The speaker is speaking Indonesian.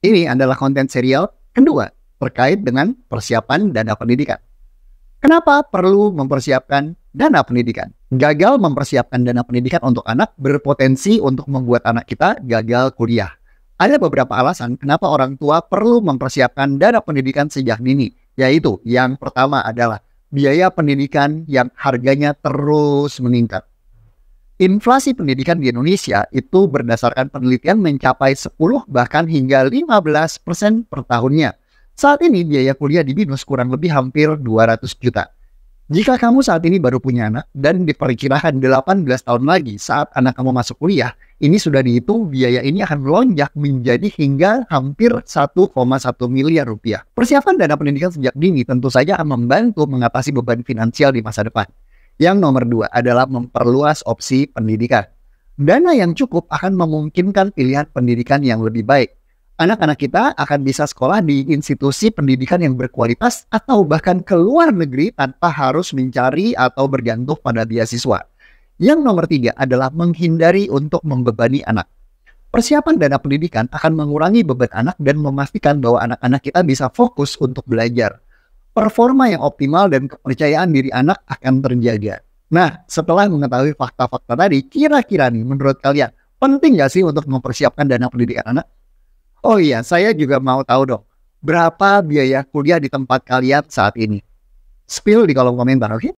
Ini adalah konten serial kedua terkait dengan persiapan dana pendidikan. Kenapa perlu mempersiapkan dana pendidikan? Gagal mempersiapkan dana pendidikan untuk anak berpotensi untuk membuat anak kita gagal kuliah. Ada beberapa alasan kenapa orang tua perlu mempersiapkan dana pendidikan sejak dini, yaitu yang pertama adalah biaya pendidikan yang harganya terus meningkat. Inflasi pendidikan di Indonesia itu berdasarkan penelitian mencapai 10 bahkan hingga 15 persen per tahunnya. Saat ini biaya kuliah di BINUS kurang lebih hampir 200 juta. Jika kamu saat ini baru punya anak dan diperkirakan 18 tahun lagi saat anak kamu masuk kuliah, ini sudah dihitung biaya ini akan melonjak menjadi hingga hampir 1,1 miliar rupiah. Persiapan dana pendidikan sejak dini tentu saja akan membantu mengatasi beban finansial di masa depan. Yang nomor dua adalah memperluas opsi pendidikan. Dana yang cukup akan memungkinkan pilihan pendidikan yang lebih baik. Anak-anak kita akan bisa sekolah di institusi pendidikan yang berkualitas atau bahkan ke luar negeri tanpa harus mencari atau bergantung pada beasiswa. Yang nomor tiga adalah menghindari untuk membebani anak. Persiapan dana pendidikan akan mengurangi beban anak dan memastikan bahwa anak-anak kita bisa fokus untuk belajar performa yang optimal dan kepercayaan diri anak akan terjaga. Nah, setelah mengetahui fakta-fakta tadi, kira-kira nih menurut kalian penting gak sih untuk mempersiapkan dana pendidikan anak? Oh iya, saya juga mau tahu dong, berapa biaya kuliah di tempat kalian saat ini? Spill di kolom komentar, oke? Okay?